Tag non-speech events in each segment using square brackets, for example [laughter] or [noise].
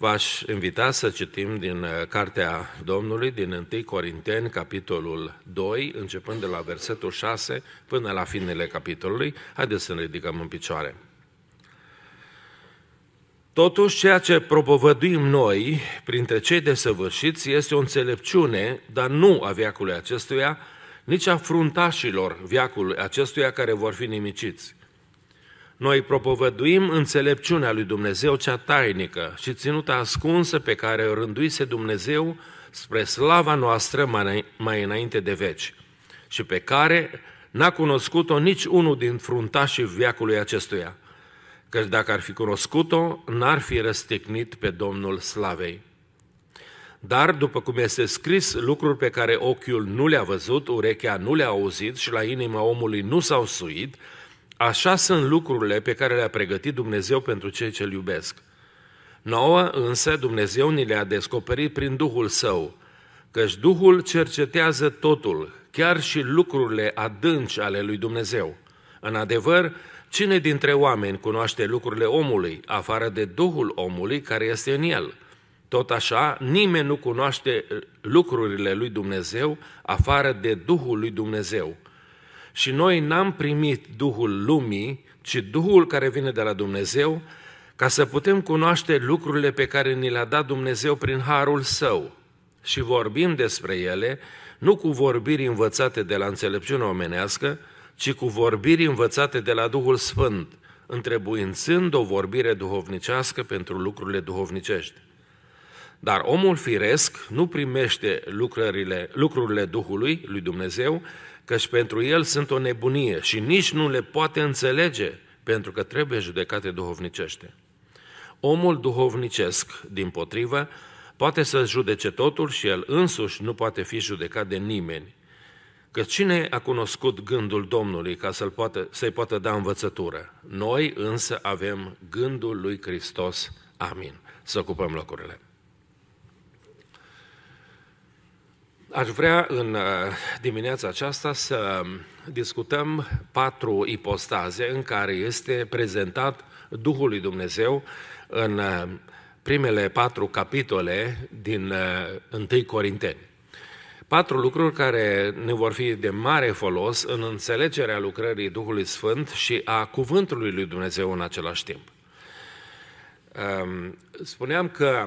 V-aș invita să citim din uh, Cartea Domnului, din 1 Corinteni, capitolul 2, începând de la versetul 6 până la finele capitolului. Haideți să ne ridicăm în picioare. Totuși, ceea ce propovăduim noi printre cei desăvârșiți este o înțelepciune, dar nu a viacului acestuia, nici a fruntașilor viacului acestuia care vor fi nimiciți noi propovăduim înțelepciunea lui Dumnezeu cea tainică și ținută ascunsă pe care o rânduise Dumnezeu spre slava noastră mai înainte de veci și pe care n-a cunoscut-o nici unul din fruntașii viacului acestuia, căci dacă ar fi cunoscut-o, n-ar fi răstignit pe Domnul Slavei. Dar, după cum este scris, lucruri pe care ochiul nu le-a văzut, urechea nu le-a auzit și la inima omului nu s-au suit, Așa sunt lucrurile pe care le-a pregătit Dumnezeu pentru cei ce-L iubesc. Nouă însă Dumnezeu ni le-a descoperit prin Duhul Său, căci Duhul cercetează totul, chiar și lucrurile adânci ale lui Dumnezeu. În adevăr, cine dintre oameni cunoaște lucrurile omului, afară de Duhul omului care este în el? Tot așa, nimeni nu cunoaște lucrurile lui Dumnezeu, afară de Duhul lui Dumnezeu. Și noi n-am primit Duhul lumii, ci Duhul care vine de la Dumnezeu, ca să putem cunoaște lucrurile pe care ni le-a dat Dumnezeu prin harul său. Și vorbim despre ele, nu cu vorbiri învățate de la înțelepciune omenească, ci cu vorbiri învățate de la Duhul Sfânt, întrebuințând o vorbire duhovnicească pentru lucrurile duhovnicești. Dar omul firesc nu primește lucrurile, lucrurile Duhului lui Dumnezeu, căci pentru el sunt o nebunie și nici nu le poate înțelege, pentru că trebuie judecate duhovnicește. Omul duhovnicesc, din potrivă, poate să judece totul și el însuși nu poate fi judecat de nimeni. Că cine a cunoscut gândul Domnului ca să-i poată, să poată da învățătură? Noi însă avem gândul lui Hristos. Amin. Să ocupăm locurile. Aș vrea în uh, dimineața aceasta să discutăm patru ipostaze în care este prezentat Duhul lui Dumnezeu în uh, primele patru capitole din 1 uh, Corinteni. Patru lucruri care ne vor fi de mare folos în înțelegerea lucrării Duhului Sfânt și a Cuvântului lui Dumnezeu în același timp. Um, spuneam că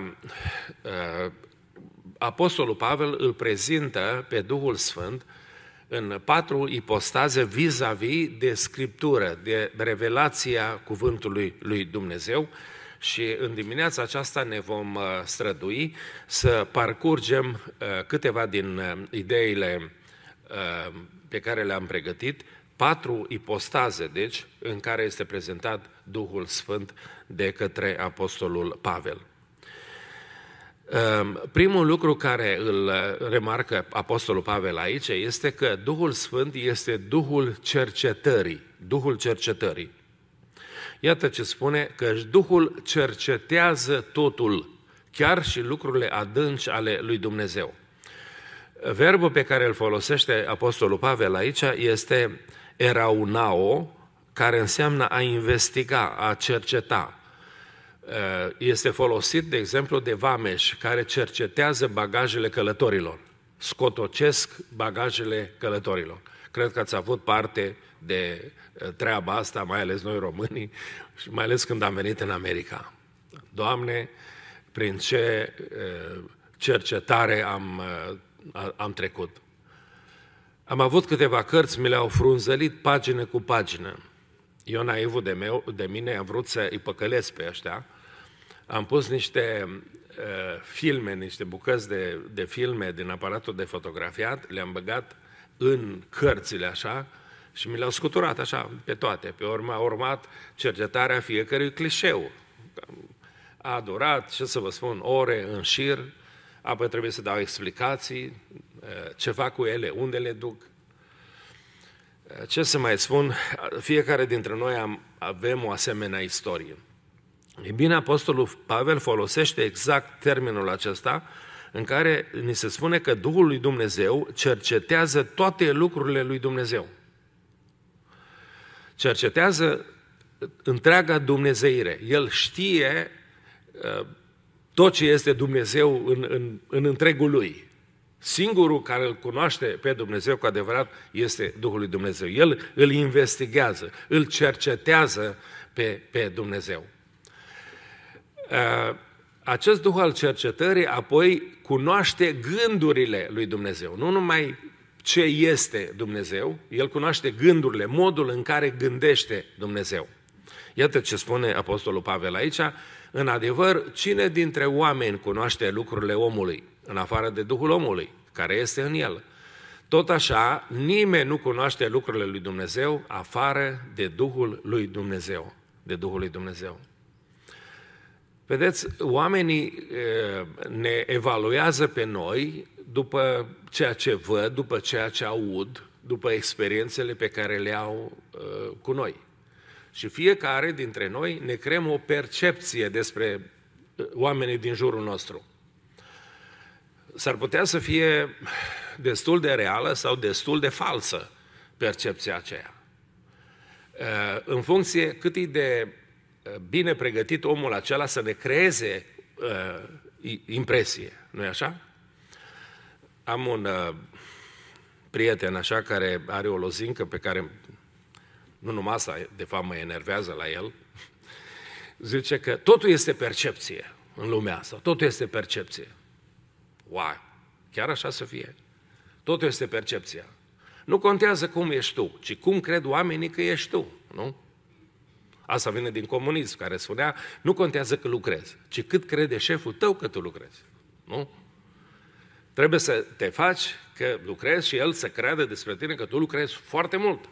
Apostolul Pavel îl prezintă pe Duhul Sfânt în patru ipostaze vis-a-vis de Scriptură, de revelația cuvântului lui Dumnezeu și în dimineața aceasta ne vom uh, strădui să parcurgem uh, câteva din uh, ideile pe care le-am pregătit, patru ipostaze, deci, în care este prezentat Duhul Sfânt de către Apostolul Pavel. Ehm, primul lucru care îl remarcă Apostolul Pavel aici este că Duhul Sfânt este Duhul cercetării. Duhul cercetării. Iată ce spune că Duhul cercetează totul, chiar și lucrurile adânci ale lui Dumnezeu. Verbul pe care îl folosește Apostolul Pavel aici este eraunao, care înseamnă a investiga, a cerceta, Uh, este folosit, de exemplu, de vameș care cercetează bagajele călătorilor, scotocesc bagajele călătorilor. Cred că ați avut parte de uh, treaba asta, mai ales noi românii, și mai ales când am venit în America. Doamne, prin ce uh, cercetare am, am trecut. Am avut câteva cărți, mi le-au frunzălit pagină cu pagină eu, naivul de, meu, de mine, am vrut să îi păcălesc pe ăștia. Am pus niște uh, filme, niște bucăți de, de filme din aparatul de fotografiat, le-am băgat în cărțile așa și mi le-au scuturat așa pe toate. Pe urmă a urmat cercetarea fiecărui clișeu. A durat, ce să vă spun, ore în șir, apoi trebuie să dau explicații, uh, ceva cu ele, unde le duc, ce să mai spun, fiecare dintre noi am, avem o asemenea istorie. E bine, Apostolul Pavel folosește exact termenul acesta în care ni se spune că Duhul lui Dumnezeu cercetează toate lucrurile lui Dumnezeu. Cercetează întreaga Dumnezeire. El știe uh, tot ce este Dumnezeu în, în, în întregul lui. Singurul care îl cunoaște pe Dumnezeu cu adevărat este Duhul lui Dumnezeu. El îl investigează, îl cercetează pe, pe Dumnezeu. Uh, acest Duh al cercetării apoi cunoaște gândurile lui Dumnezeu, nu numai ce este Dumnezeu, el cunoaște gândurile, modul în care gândește Dumnezeu. Iată ce spune Apostolul Pavel aici, în adevăr, cine dintre oameni cunoaște lucrurile omului? în afară de Duhul omului, care este în el. Tot așa, nimeni nu cunoaște lucrurile lui Dumnezeu afară de Duhul lui Dumnezeu, de Duhul lui Dumnezeu. Vedeți, oamenii ne evaluează pe noi după ceea ce văd, după ceea ce aud, după experiențele pe care le au cu noi. Și fiecare dintre noi ne creăm o percepție despre oamenii din jurul nostru s-ar putea să fie destul de reală sau destul de falsă percepția aceea. Uh, în funcție cât e de uh, bine pregătit omul acela să ne creeze uh, impresie, nu-i așa? Am un prieten așa care are o lozincă pe care nu numai asta, de fapt mă enervează la el, zice că totul este percepție în lumea asta, totul este percepție. Wow! Chiar așa să fie? Totul este percepția. Nu contează cum ești tu, ci cum cred oamenii că ești tu, nu? Asta vine din comunism, care spunea, nu contează că lucrezi, ci cât crede șeful tău că tu lucrezi, nu? Trebuie să te faci că lucrezi și el să creadă despre tine că tu lucrezi foarte mult.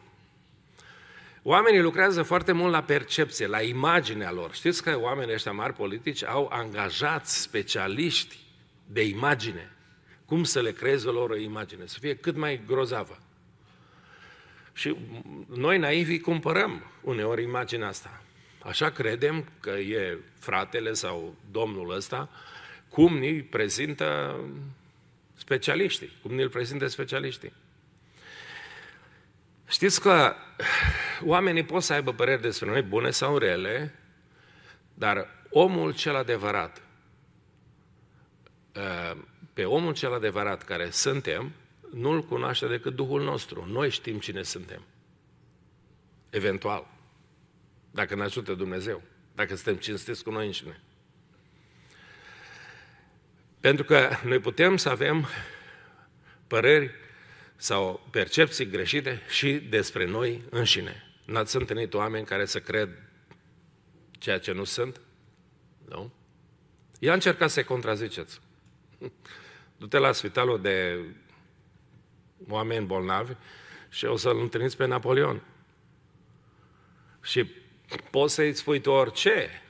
Oamenii lucrează foarte mult la percepție, la imaginea lor. Știți că oamenii ăștia mari politici au angajat specialiști de imagine. Cum să le creeze lor o imagine, să fie cât mai grozavă. Și noi naivi cumpărăm uneori imaginea asta. Așa credem că e fratele sau domnul ăsta, cum ni prezintă specialiștii, cum ni-l prezintă specialiștii. Știți că oamenii pot să aibă păreri despre noi bune sau rele, dar omul cel adevărat, Ă, pe omul cel adevărat care suntem, nu-l cunoaște decât Duhul nostru. Noi știm cine suntem. Eventual. Dacă ne ajută Dumnezeu. Dacă suntem cinstiți cu noi înșine. Pentru că noi putem să avem păreri sau percepții greșite și despre noi înșine. N-ați întâlnit oameni care să cred ceea ce nu sunt? Nu? Ia încercați să-i contraziceți. [laughs] Du-te la spitalul de oameni bolnavi și o să-l întâlniți pe Napoleon. Și poți să-i spui tu orice.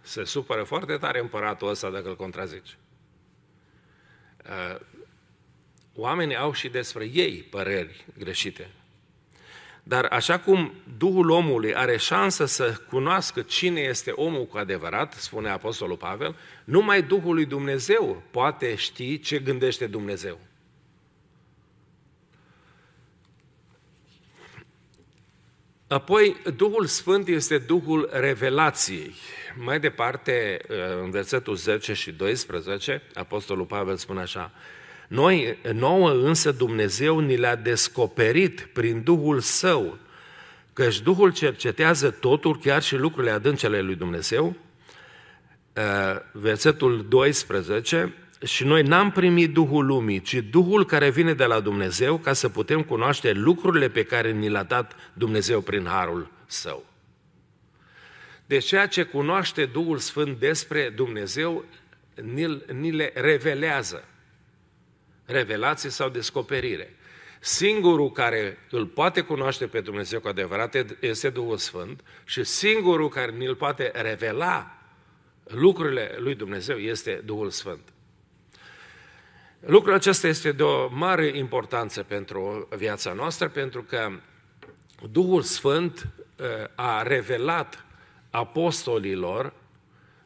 Se supără foarte tare împăratul ăsta dacă îl contrazici. Uh, oamenii au și despre ei păreri greșite. Dar așa cum Duhul omului are șansă să cunoască cine este omul cu adevărat, spune Apostolul Pavel, numai Duhul lui Dumnezeu poate ști ce gândește Dumnezeu. Apoi, Duhul Sfânt este Duhul revelației. Mai departe, în versetul 10 și 12, Apostolul Pavel spune așa, noi, nouă însă Dumnezeu ni le-a descoperit prin Duhul Său, căci Duhul cercetează totul, chiar și lucrurile adâncele lui Dumnezeu. Uh, versetul 12, și noi n-am primit Duhul lumii, ci Duhul care vine de la Dumnezeu ca să putem cunoaște lucrurile pe care ni le-a dat Dumnezeu prin harul său. Deci ceea ce cunoaște Duhul Sfânt despre Dumnezeu, ni, ni le revelează revelație sau descoperire. Singurul care îl poate cunoaște pe Dumnezeu cu adevărat este Duhul Sfânt și singurul care ne-l poate revela lucrurile lui Dumnezeu este Duhul Sfânt. Lucrul acesta este de o mare importanță pentru viața noastră, pentru că Duhul Sfânt eh, a revelat apostolilor,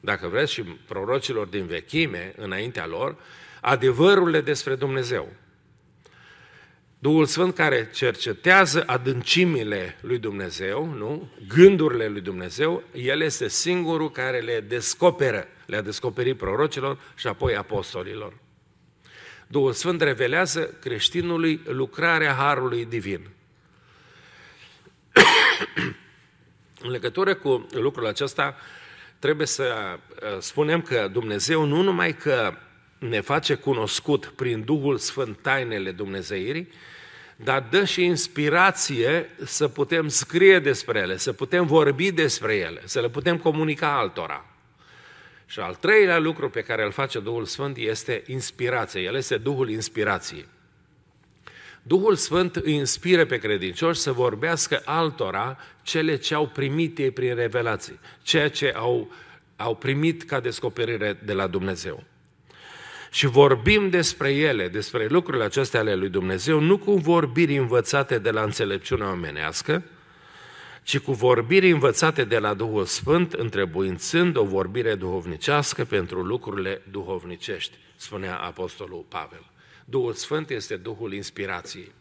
dacă vreți, și prorocilor din vechime, înaintea lor, adevărurile despre Dumnezeu. Duhul Sfânt care cercetează adâncimile lui Dumnezeu, nu? gândurile lui Dumnezeu, El este singurul care le descoperă. Le-a descoperit prorocilor și apoi apostolilor. Duhul Sfânt revelează creștinului lucrarea Harului Divin. În legătură cu lucrul acesta, trebuie să uh, spunem că Dumnezeu nu numai că ne face cunoscut prin Duhul Sfânt tainele Dumnezeirii, dar dă și inspirație să putem scrie despre ele, să putem vorbi despre ele, să le putem comunica altora. Și al treilea lucru pe care îl face Duhul Sfânt este inspirație. El este Duhul inspirației. Duhul Sfânt îi inspire pe credincioși să vorbească altora cele ce au primit ei prin revelații, ceea ce au, au primit ca descoperire de la Dumnezeu și vorbim despre ele, despre lucrurile acestea ale lui Dumnezeu, nu cu vorbiri învățate de la înțelepciunea omenească, ci cu vorbiri învățate de la Duhul Sfânt, întrebuințând o vorbire duhovnicească pentru lucrurile duhovnicești, spunea Apostolul Pavel. Duhul Sfânt este Duhul inspirației.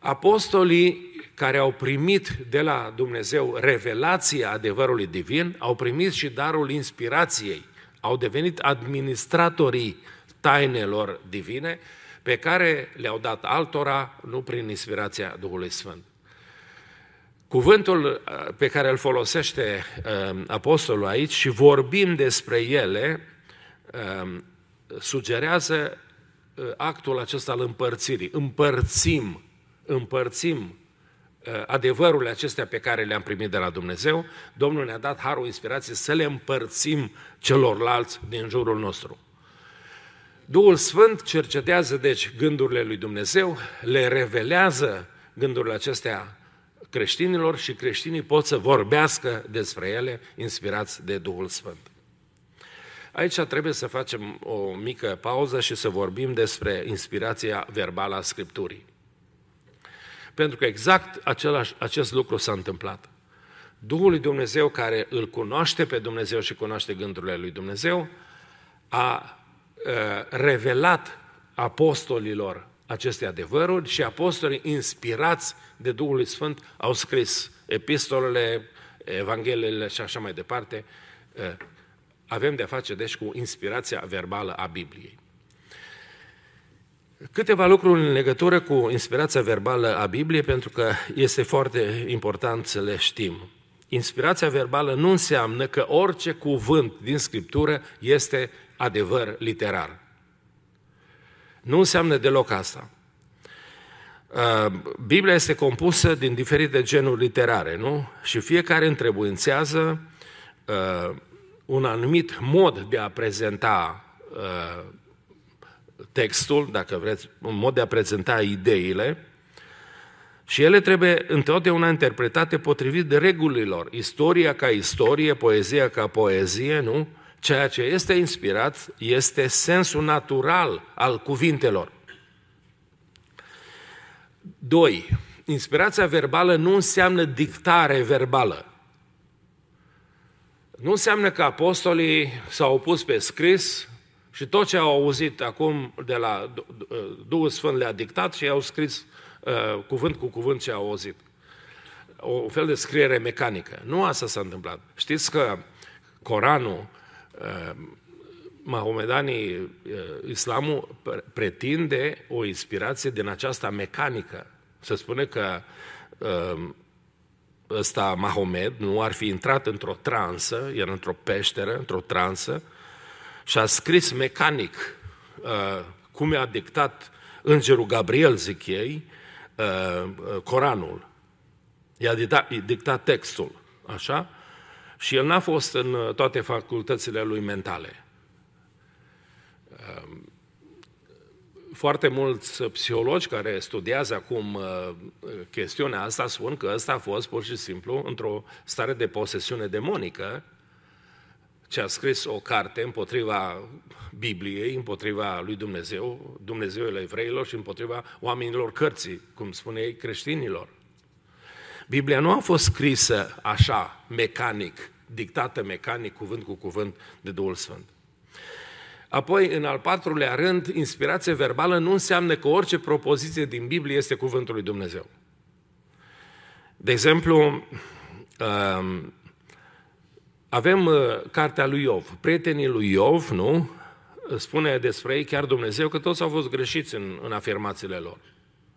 Apostolii care au primit de la Dumnezeu revelația adevărului divin, au primit și darul inspirației au devenit administratorii tainelor divine pe care le-au dat altora, nu prin inspirația Duhului Sfânt. Cuvântul uh, pe care îl folosește uh, apostolul aici și vorbim despre ele um, sugerează uh, actul acesta al împărțirii. Împărțim, împărțim Uh, adevărurile acestea pe care le-am primit de la Dumnezeu, Domnul ne-a dat harul inspirație să le împărțim celorlalți din jurul nostru. Duhul Sfânt cercetează, deci, gândurile lui Dumnezeu, le revelează gândurile acestea creștinilor și creștinii pot să vorbească despre ele inspirați de Duhul Sfânt. Aici trebuie să facem o mică pauză și să vorbim despre inspirația verbală a Scripturii. Pentru că exact același, acest lucru s-a întâmplat. Duhul lui Dumnezeu care îl cunoaște pe Dumnezeu și cunoaște gândurile lui Dumnezeu a, revelat apostolilor aceste adevăruri și apostolii inspirați de Duhul Sfânt au scris epistolele, evangheliile și așa mai departe. Avem de-a face deci cu inspirația verbală a Bibliei. Câteva lucruri în legătură cu inspirația verbală a Bibliei, pentru că este foarte important să le știm. Inspirația verbală nu înseamnă că orice cuvânt din Scriptură este adevăr literar. Nu înseamnă deloc asta. Uh, Biblia este compusă din diferite genuri literare, nu? Și fiecare întrebuințează uh, un anumit mod de a prezenta uh, textul, dacă vreți, un mod de a prezenta ideile, și ele trebuie întotdeauna interpretate potrivit de regulilor. Istoria ca istorie, poezia ca poezie, nu? Ceea ce este inspirat este sensul natural al cuvintelor. 2. Inspirația verbală nu înseamnă dictare verbală. Nu înseamnă că apostolii s-au pus pe scris și tot ce au auzit acum de la uh, Duhul Sfânt le-a dictat și au scris uh, cuvânt cu cuvânt ce au auzit. O, un fel de scriere mecanică. Nu asta s-a întâmplat. Știți că Coranul, uh, mahomedanii, islamul pretinde o inspirație din aceasta mecanică. Se spune că ăsta Mahomed nu ar fi intrat într-o transă, era într-o peșteră, într-o transă, și a scris mecanic uh, cum i-a dictat îngerul Gabriel, zic ei, uh, uh, Coranul. I-a dictat textul, așa? Și el n-a fost în toate facultățile lui mentale. Um, foarte mulți psihologi care studiază acum chestiunea asta spun că ăsta a fost pur și simplu într-o stare de posesiune demonică ce a scris o carte împotriva Bibliei, împotriva lui Dumnezeu, Dumnezeu evreilor și împotriva oamenilor cărții, cum spune ei, creștinilor. Biblia nu a fost scrisă așa, mecanic, dictată mecanic, cuvânt cu cuvânt, de Duhul Sfânt. Apoi, în al patrulea rând, inspirație verbală nu înseamnă că orice propoziție din Biblie este cuvântul lui Dumnezeu. De exemplu, um, avem uh, cartea lui Iov. Prietenii lui Iov, nu? Uh, spune despre ei chiar Dumnezeu că toți au fost greșiți în, în afirmațiile lor.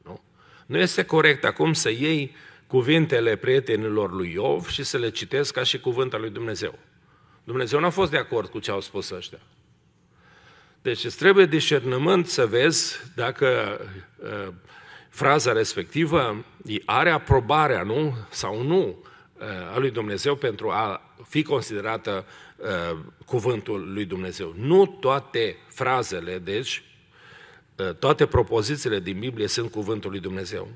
Nu? nu este corect acum să iei cuvintele prietenilor lui Iov și să le citesc ca și cuvântul lui Dumnezeu. Dumnezeu nu a fost de acord cu ce au spus ăștia. Deci îți trebuie discernământ să vezi dacă uh, fraza respectivă are aprobarea, nu? Sau nu Uh, a lui Dumnezeu pentru a fi considerată uh, cuvântul lui Dumnezeu. Nu toate frazele, deci, uh, toate propozițiile din Biblie sunt cuvântul lui Dumnezeu.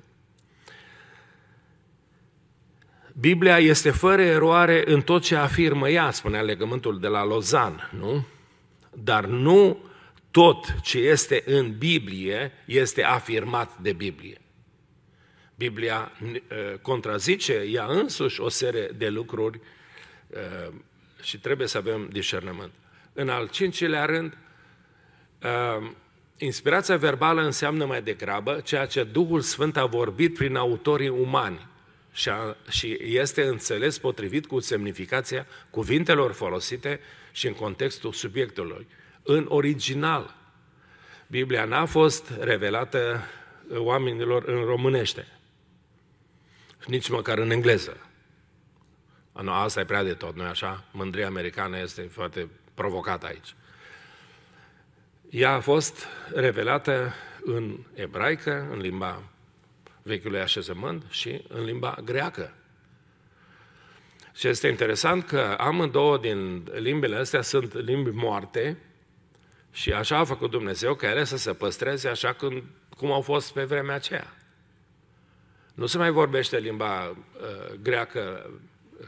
Biblia este fără eroare în tot ce afirmă ea, spunea legământul de la Lozan, nu? Dar nu tot ce este în Biblie este afirmat de Biblie. Biblia ă, contrazice ea însuși o serie de lucruri ă, și trebuie să avem discernământ. În al cincilea rând, ă, inspirația verbală înseamnă mai degrabă ceea ce Duhul Sfânt a vorbit prin autorii umani și, este înțeles potrivit cu semnificația cuvintelor folosite și în contextul subiectului. În original, Biblia n-a fost revelată oamenilor în românește și nici măcar în engleză. No, asta e prea de tot, nu așa? Mândria americană este foarte provocată aici. Ea a fost revelată în ebraică, în limba vechiului așezământ și în limba greacă. Și este interesant că amândouă din limbile astea sunt limbi moarte și așa a făcut Dumnezeu că ele să se păstreze așa cum, cum au fost pe vremea aceea. Nu se mai vorbește limba uh, greacă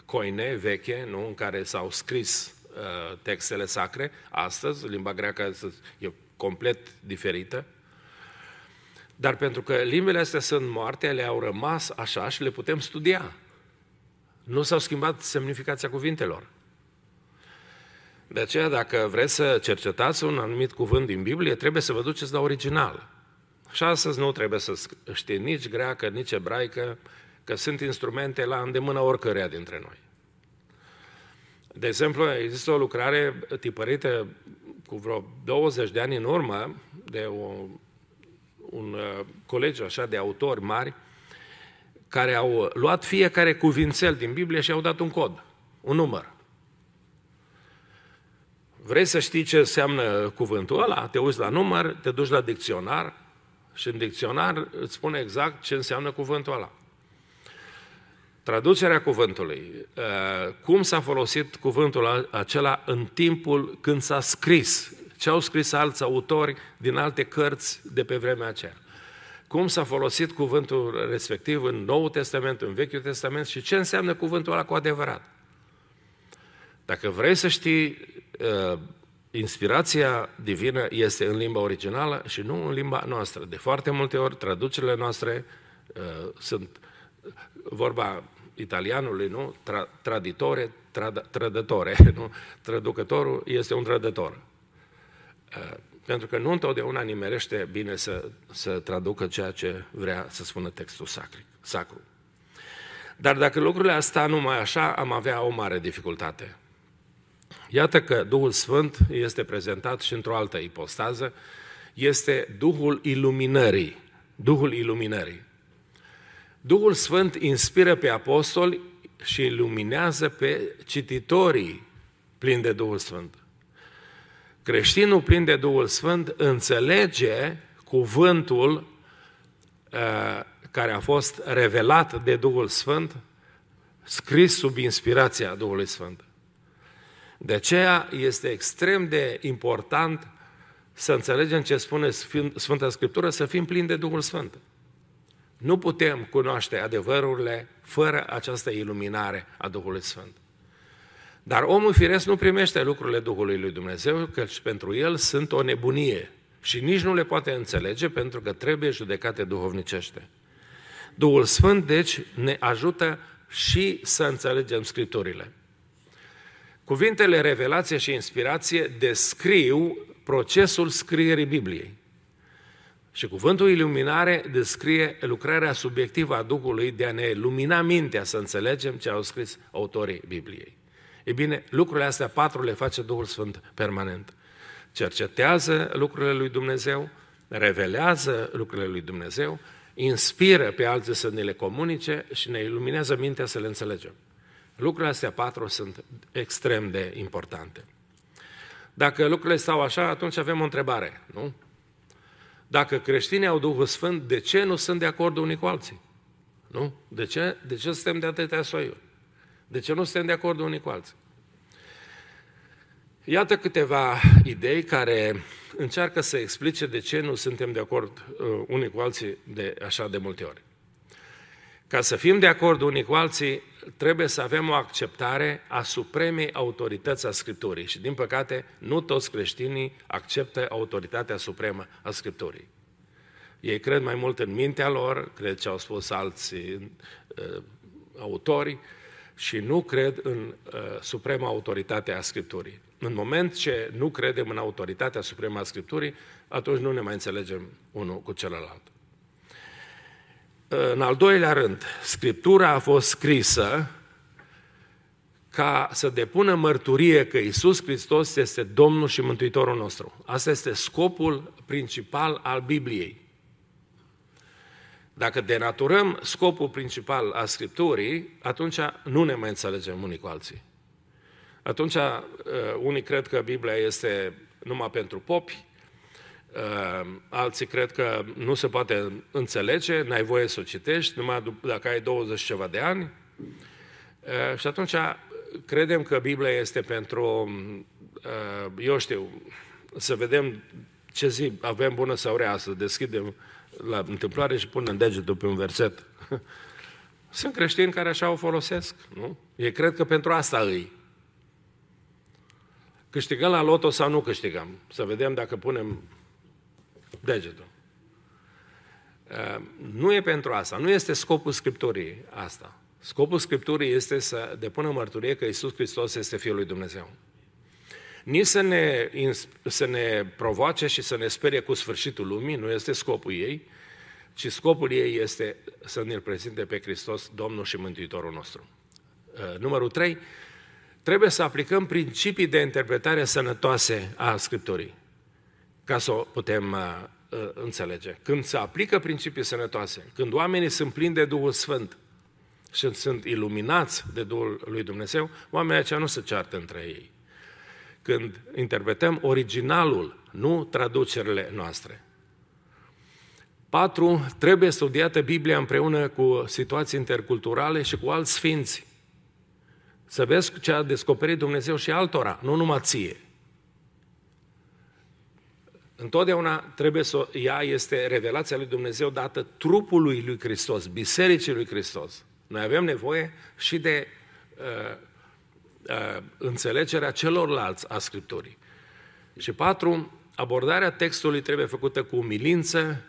coine, veche, nu? în care s-au scris uh, textele sacre. Astăzi, limba greacă e complet diferită. Dar pentru că limbele astea sunt moarte, ele au rămas așa și le putem studia. Nu s-au schimbat semnificația cuvintelor. De aceea, dacă vreți să cercetați un anumit cuvânt din Biblie, trebuie să vă duceți la original. Și astăzi nu trebuie să știi nici greacă, nici ebraică, că sunt instrumente la îndemână oricărea dintre noi. De exemplu, există o lucrare tipărită cu vreo 20 de ani în urmă de o, un uh, colegi așa de autori mari care au luat fiecare cuvințel din Biblie și au dat un cod, un număr. Vrei să știi ce înseamnă cuvântul ăla? Te uiți la număr, te duci la dicționar, și în dicționar îți spune exact ce înseamnă cuvântul ăla. Traducerea cuvântului. Uh, cum s-a folosit cuvântul acela în timpul când s-a scris? Ce au scris alți autori din alte cărți de pe vremea aceea? Cum s-a folosit cuvântul respectiv în Noul Testament, în Vechiul Testament și ce înseamnă cuvântul ăla cu adevărat? Dacă vrei să știi uh, inspirația divină este în limba originală și nu în limba noastră. De foarte multe ori, traducerile noastre uh, sunt vorba italianului, nu? Tra, traditore, tra, trădătore, [laughs] nu? Traducătorul este un trădător. Uh, pentru că nu întotdeauna nimerește bine să, să traducă ceea ce vrea să spună textul sacric, sacru. Dar dacă lucrurile astea numai așa, am avea o mare dificultate. Iată că Duhul Sfânt este prezentat și într-o altă ipostază, este Duhul Iluminării. Duhul Iluminării. Duhul Sfânt inspiră pe apostoli și iluminează pe cititorii plini de Duhul Sfânt. Creștinul plin de Duhul Sfânt înțelege cuvântul uh, care a fost revelat de Duhul Sfânt, scris sub inspirația Duhului Sfânt. De aceea este extrem de important să înțelegem ce spune Sfânta Scriptură, să fim plini de Duhul Sfânt. Nu putem cunoaște adevărurile fără această iluminare a Duhului Sfânt. Dar omul firesc nu primește lucrurile Duhului lui Dumnezeu, căci pentru el sunt o nebunie și nici nu le poate înțelege pentru că trebuie judecate duhovnicește. Duhul Sfânt, deci, ne ajută și să înțelegem Scripturile. Cuvintele revelație și inspirație descriu procesul scrierii Bibliei. Și cuvântul iluminare descrie lucrarea subiectivă a Duhului de a ne lumina mintea să înțelegem ce au scris autorii Bibliei. E bine, lucrurile astea patru le face Duhul Sfânt permanent. Cercetează lucrurile lui Dumnezeu, revelează lucrurile lui Dumnezeu, inspiră pe alții să ne le comunice și ne iluminează mintea să le înțelegem. Lucrurile astea patru sunt extrem de importante. Dacă lucrurile stau așa, atunci avem o întrebare, nu? Dacă creștinii au Duhul Sfânt, de ce nu sunt de acord unii cu alții? Nu? De ce, de ce suntem de atâtea soiuri? De ce nu suntem de acord unii cu alții? Iată câteva idei care încearcă să explice de ce nu suntem de acord uh, unii cu alții de așa de multe ori. Ca să fim de acord unii cu alții, trebuie să avem o acceptare a supremei autorități a Scripturii. Și din păcate, nu toți creștinii acceptă autoritatea supremă a Scripturii. Ei cred mai mult în mintea lor, cred ce au spus alți uh, autori, și nu cred în uh, suprema autoritate a Scripturii. În moment ce nu credem în autoritatea supremă a Scripturii, atunci nu ne mai înțelegem unul cu celălalt. În al doilea rând, Scriptura a fost scrisă ca să depună mărturie că Isus Hristos este Domnul și Mântuitorul nostru. Asta este scopul principal al Bibliei. Dacă denaturăm scopul principal al Scripturii, atunci nu ne mai înțelegem unii cu alții. Atunci uh, unii cred că Biblia este numai pentru popi, Ehm, alții cred că nu se poate înțelege, n-ai voie să o citești, numai dacă ai 20 ceva de ani. Ehm, și atunci credem că Biblia este pentru, ehm, eu știu, să vedem ce zi avem bună sau rea, să deschidem la întâmplare și punem degetul pe un verset. [laughs] Sunt creștini care așa o folosesc, nu? Ei cred că pentru asta îi. Câștigăm la loto sau nu câștigăm? Să vedem dacă punem degetul. Ehm, nu e pentru asta, nu este scopul Scripturii asta. Scopul Scripturii este să depună mărturie că Isus Hristos este Fiul lui Dumnezeu. Nici să ne, să ne provoace și să ne sperie cu sfârșitul lumii, nu este scopul ei, ci scopul ei este să ne-L prezinte pe Hristos, Domnul și Mântuitorul nostru. Ehm, numărul 3, trebuie să aplicăm principii de interpretare sănătoase a Scripturii, ca să o putem ehm, Uh, înțelege. Când se aplică principii sănătoase, când oamenii sunt plini de Duhul Sfânt și sunt iluminați de Duhul lui Dumnezeu, oamenii aceia nu se ceartă între ei. Când interpretăm originalul, nu traducerile noastre. 4. Trebuie studiată Biblia împreună cu situații interculturale și cu alți sfinți. Să vezi ce a descoperit Dumnezeu și altora, nu numai ție. Întotdeauna trebuie să ia este revelația lui Dumnezeu dată trupului lui Hristos, bisericii lui Hristos. Noi avem nevoie și de uh, uh, înțelegerea celorlalți a Scripturii. Și patru, abordarea textului trebuie făcută cu umilință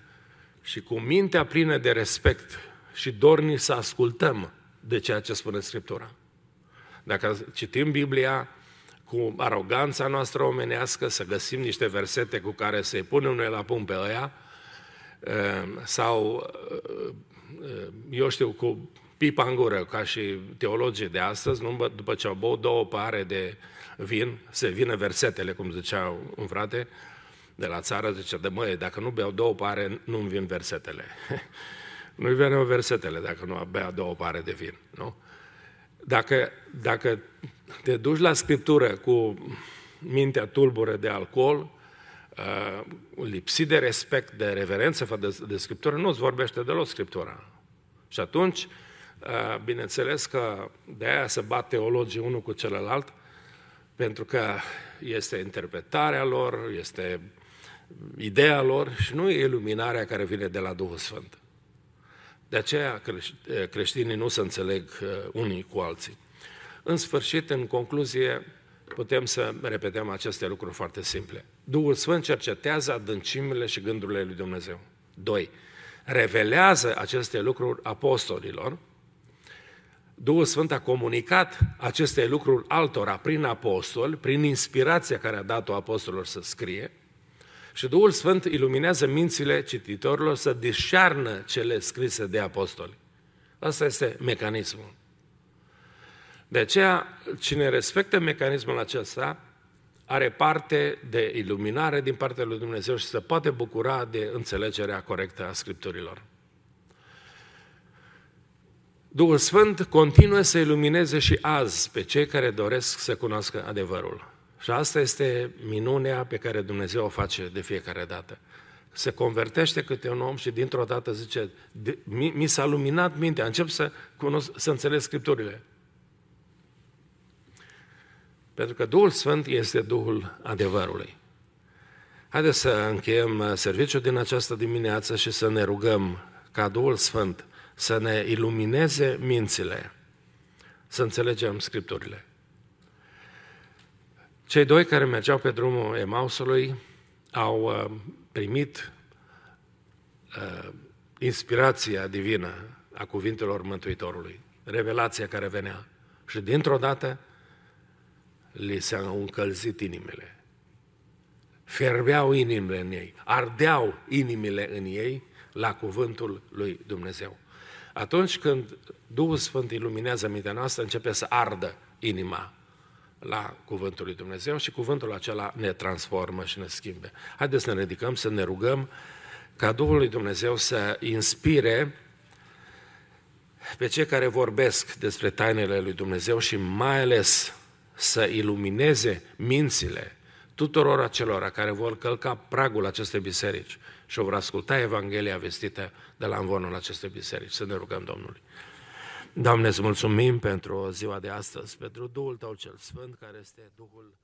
și cu mintea plină de respect și dorni să ascultăm de ceea ce spune Scriptura. Dacă citim Biblia, cu aroganța noastră omenească, să găsim niște versete cu care să-i punem noi la punct pe ăia, ehm, sau, ehm, eu știu, cu pipa în gură, ca și teologii de astăzi, nu? după ce au băut două pare de vin, se vină versetele, cum zicea un frate de la țară, zice, de măie, dacă nu beau două pare, nu-mi vin versetele. [laughs] Nu-i veneau versetele dacă nu bea două pare de vin, nu? Dacă, dacă te duci la Scriptură cu mintea tulbură de alcool, uh, lipsit de respect, de reverență față de Scriptură, nu-ți vorbește deloc Scriptura. Și atunci, uh, bineînțeles că de aia se bat teologii unul cu celălalt, pentru că este interpretarea lor, este ideea lor și nu e iluminarea care vine de la Duhul Sfânt. De aceea eh, creștinii nu se înțeleg eh, unii cu alții. În sfârșit, în concluzie, putem să repetăm aceste lucruri foarte simple. Duhul Sfânt cercetează adâncimile și gândurile lui Dumnezeu. 2. Revelează aceste lucruri apostolilor. Duhul Sfânt a comunicat aceste lucruri altora prin apostoli, prin inspirația care a dat-o apostolilor să scrie – și Duhul Sfânt iluminează mințile cititorilor să discearnă cele scrise de apostoli. Asta este mecanismul. De aceea, cine respectă mecanismul acesta, are parte de iluminare din partea lui Dumnezeu și se poate bucura de înțelegerea corectă a Scripturilor. Duhul Sfânt continuă să ilumineze și azi pe cei care doresc să cunoască adevărul. Și asta este minunea pe care Dumnezeu o face de fiecare dată. Se convertește câte un om și dintr-o dată zice, de, mi, mi s-a luminat mintea, încep să, cunosc, să înțeleg Scripturile. Pentru că Duhul Sfânt este Duhul adevărului. Haideți să încheiem uh, serviciul din această dimineață și să ne rugăm ca Duhul Sfânt să ne ilumineze mințile, să înțelegem Scripturile. Cei doi care mergeau pe drumul Emausului au uh, primit uh, inspirația divină a cuvintelor Mântuitorului, revelația care venea. Și dintr-o dată li s-au încălzit inimile. Ferbeau inimile în ei, ardeau inimile în ei la cuvântul lui Dumnezeu. Atunci când Duhul Sfânt iluminează mintea noastră, începe să ardă inima la Cuvântul lui Dumnezeu și Cuvântul acela ne transformă și ne schimbe. Haideți să ne ridicăm, să ne rugăm ca Duhul lui Dumnezeu să inspire pe cei care vorbesc despre tainele lui Dumnezeu și mai ales să ilumineze mințile tuturor acelora care vor călca pragul acestei biserici și vor asculta Evanghelia vestită de la învonul acestei biserici. Să ne rugăm Domnului. Doamne, îți mulțumim pentru ziua de astăzi, pentru Duhul Tău cel Sfânt, care este Duhul